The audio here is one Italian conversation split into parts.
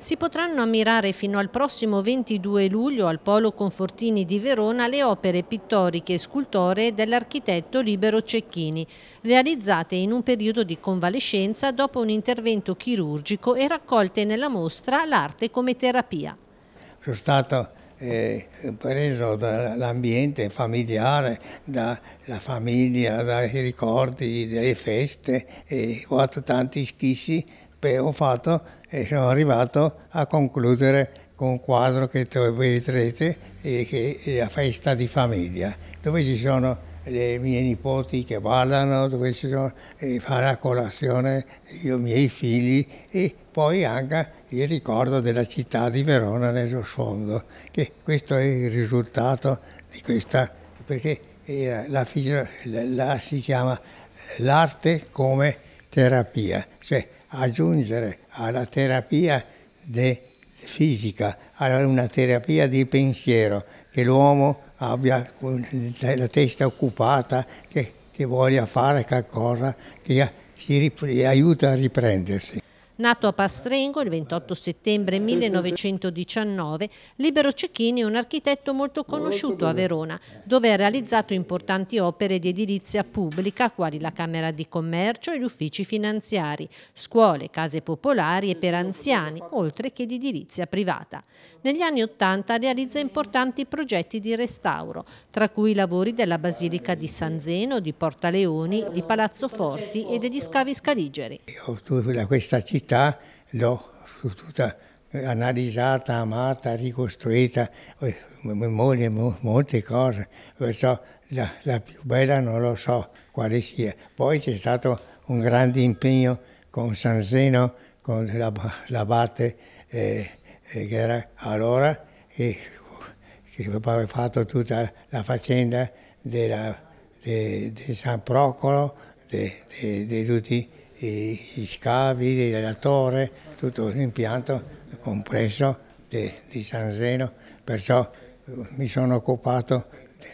Si potranno ammirare fino al prossimo 22 luglio al Polo Confortini di Verona le opere pittoriche e scultoree dell'architetto Libero Cecchini, realizzate in un periodo di convalescenza dopo un intervento chirurgico e raccolte nella mostra L'arte come terapia. Sono stato eh, preso dall'ambiente familiare, dalla famiglia, dai ricordi, delle feste, e ho fatto tanti schissi ho fatto e sono arrivato a concludere con un quadro che vedrete e che è la festa di famiglia, dove ci sono le mie nipoti che ballano, dove si eh, fa la colazione, io i miei figli e poi anche il ricordo della città di Verona nello sfondo, che questo è il risultato di questa, perché eh, la, la, la, si chiama l'arte come terapia, cioè aggiungere alla terapia fisica, alla- una terapia di pensiero, che l'uomo abbia la testa occupata, che, che voglia fare qualcosa che si aiuta a riprendersi. Nato a Pastrengo il 28 settembre 1919, Libero Cecchini è un architetto molto conosciuto a Verona, dove ha realizzato importanti opere di edilizia pubblica, quali la Camera di Commercio e gli uffici finanziari, scuole, case popolari e per anziani, oltre che di edilizia privata. Negli anni Ottanta realizza importanti progetti di restauro, tra cui i lavori della Basilica di San Zeno, di Porta Leoni, di Palazzo Forti e degli scavi scaligeri. Da questa città città l'ho tutta analizzata, amata, ricostruita, eh, memoria, molte cose, perciò la, la più bella non lo so quale sia. Poi c'è stato un grande impegno con San Zeno, con l'abate eh, eh, che era allora, che, che aveva fatto tutta la faccenda di de, de San Procolo, di tutti gli scavi, la torre, tutto l'impianto complesso di, di San Zeno, perciò eh, mi sono occupato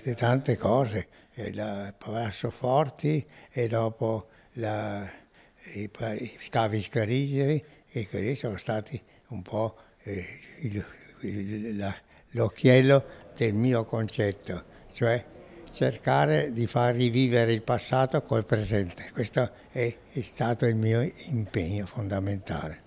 di tante cose, il eh, Palazzo Forti e dopo la, i, i scavi scarigeri e quelli sono stati un po' eh, l'occhiello del mio concetto, cioè cercare di far rivivere il passato col presente. Questo è stato il mio impegno fondamentale.